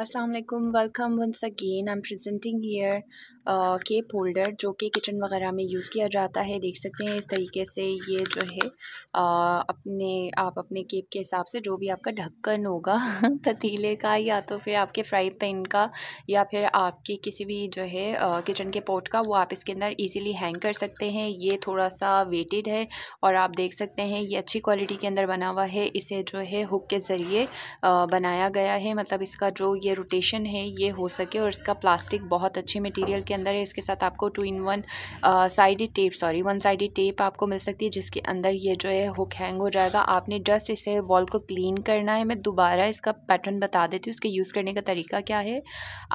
Aslam welcome once again I am presenting here cap holder जो कि kitchen वगैरह में यूज़ किया जाता है देख सकते हैं इस तरीके से ये जो है uh, अपने आप अपने केप के हिसाब से जो भी आपका ढक्कन होगा पतीले का या तो फिर आपके फ्राई पैन का या फिर आपके किसी भी जो है uh, किचन के पोट का वो आप इसके अंदर ईजीली हैंग कर सकते हैं ये थोड़ा सा वेटेड है और आप देख सकते हैं ये अच्छी क्वालिटी के अंदर बना हुआ है इसे जो है हुक के ज़रिए बनाया गया है मतलब इसका जो ये ये रोटेशन है ये हो सके और इसका प्लास्टिक बहुत अच्छे मटेरियल के अंदर है इसके साथ आपको two in one sided tape sorry one sided tape आपको मिल सकती है जिसके अंदर ये जो है हुक हैंग हो जाएगा आपने जस्ट इसे वॉल को क्लीन करना है मैं दोबारा इसका पैटर्न बता देती हूँ इसके यूज़ करने का तरीका क्या है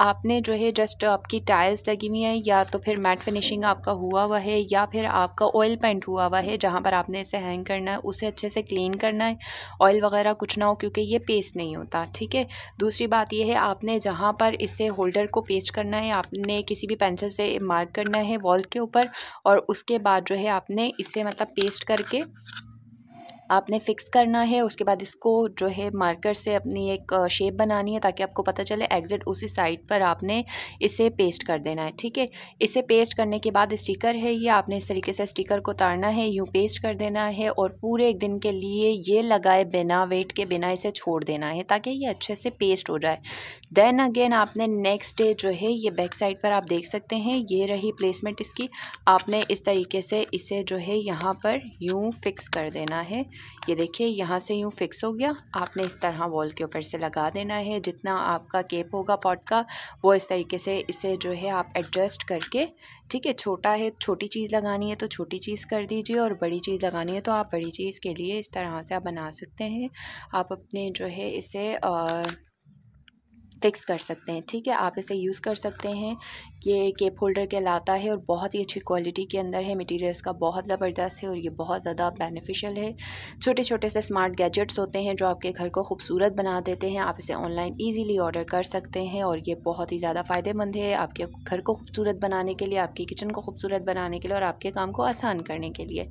आपने जो है जस्ट आपकी टाइल्स लगी हुई हैं या तो फिर मैट फिनिशिंग आपका हुआ हुआ है या फिर आपका ऑयल पेंट हुआ हुआ है जहाँ पर आपने इसे हैंग करना है उसे अच्छे से क्लीन करना है ऑयल वगैरह कुछ ना हो क्योंकि ये पेस्ट नहीं होता ठीक है दूसरी बात यह है आपने जहाँ पर इसे होल्डर को पेस्ट करना है आपने किसी भी पेंसिल से मार्क करना है वॉल के ऊपर और उसके बाद जो है आपने इसे मतलब पेस्ट करके आपने फ़िक्स करना है उसके बाद इसको जो है मार्कर से अपनी एक शेप बनानी है ताकि आपको पता चले एग्ज़िट उसी साइड पर आपने इसे पेस्ट कर देना है ठीक है इसे पेस्ट करने के बाद स्टिकर है ये आपने इस तरीके से स्टिकर को उतारना है यूँ पेस्ट कर देना है और पूरे एक दिन के लिए ये लगाए बिना वेट के बिना इसे छोड़ देना है ताकि ये अच्छे से पेस्ट हो जाए देन अगेन आपने नेक्स्ट डे जो है ये बैक साइड पर आप देख सकते हैं ये रही प्लेसमेंट इसकी आपने इस तरीके से इसे जो है यहाँ पर यूँ फिक्स कर देना है ये देखिए यहाँ से यूँ फिक्स हो गया आपने इस तरह वॉल के ऊपर से लगा देना है जितना आपका केप होगा पॉट का वो इस तरीके से इसे जो है आप एडजस्ट करके ठीक है छोटा है छोटी चीज़ लगानी है तो छोटी चीज़ कर दीजिए और बड़ी चीज़ लगानी है तो आप बड़ी चीज़ के लिए इस तरह से आप बना सकते हैं आप अपने जो है इसे आ, फिक्स कर सकते हैं ठीक है आप इसे यूज़ कर सकते हैं ये केप होल्डर के लाता है और बहुत ही अच्छी क्वालिटी के अंदर है मटेरियल्स का बहुत ज़बरदस्त है और ये बहुत ज़्यादा बेनिफिशियल है छोटे छोटे से स्मार्ट गैजेट्स होते हैं जो आपके घर को खूबसूरत बना देते हैं आप इसे ऑनलाइन ईजीली ऑर्डर कर सकते हैं और ये बहुत ही ज़्यादा फ़ायदेमंद है आपके घर को खूबसूरत बनाने के लिए आपके किचन को खूबसूरत बनाने के लिए और आपके काम को आसान करने के लिए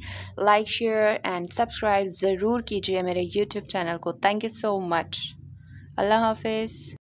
लाइक शेयर एंड सब्सक्राइब ज़रूर कीजिए मेरे यूट्यूब चैनल को थैंक यू सो मच अल्लाह हाफिज़